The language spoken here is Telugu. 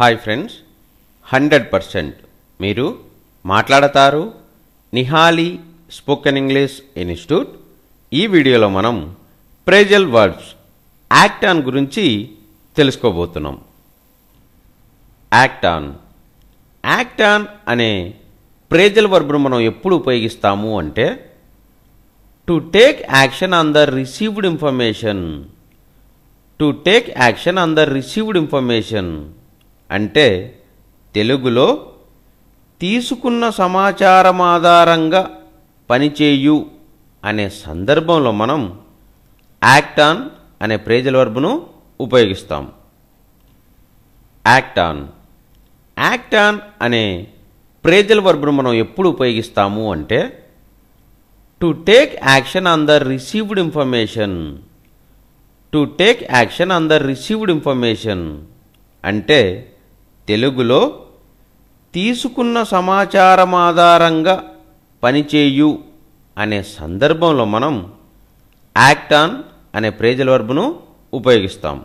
హాయ్ ఫ్రెండ్స్ హండ్రెడ్ పర్సెంట్ మీరు మాట్లాడతారు నిహాలి స్పోకెన్ ఇంగ్లీష్ ఇన్స్టిట్యూట్ ఈ వీడియోలో మనం ప్రేజల్ వర్డ్స్ యాక్ట్ ఆన్ గురించి తెలుసుకోబోతున్నాం యాక్ట్ ఆన్ యాక్ట్ ఆన్ అనే ప్రేజల్ వర్బ్ను మనం ఎప్పుడు ఉపయోగిస్తాము అంటే to take action on the received information to take action on the received information అంటే తెలుగులో తీసుకున్న సమాచారం ఆధారంగా పనిచేయు అనే సందర్భంలో మనం యాక్ట్ ఆన్ అనే ప్రేజల్ వర్బును ఉపయోగిస్తాం యాక్ట్ ఆన్ యాక్ట్ ఆన్ అనే ప్రేజల్ వర్బ్ను మనం ఎప్పుడు ఉపయోగిస్తాము అంటే to take action on the received information to take action on the received information అంటే తెలుగులో తీసుకున్న సమాచారం ఆధారంగా పనిచేయు అనే సందర్భంలో మనం యాక్ట్ ఆన్ అనే ప్రేజల వర్బ్ను ఉపయోగిస్తాం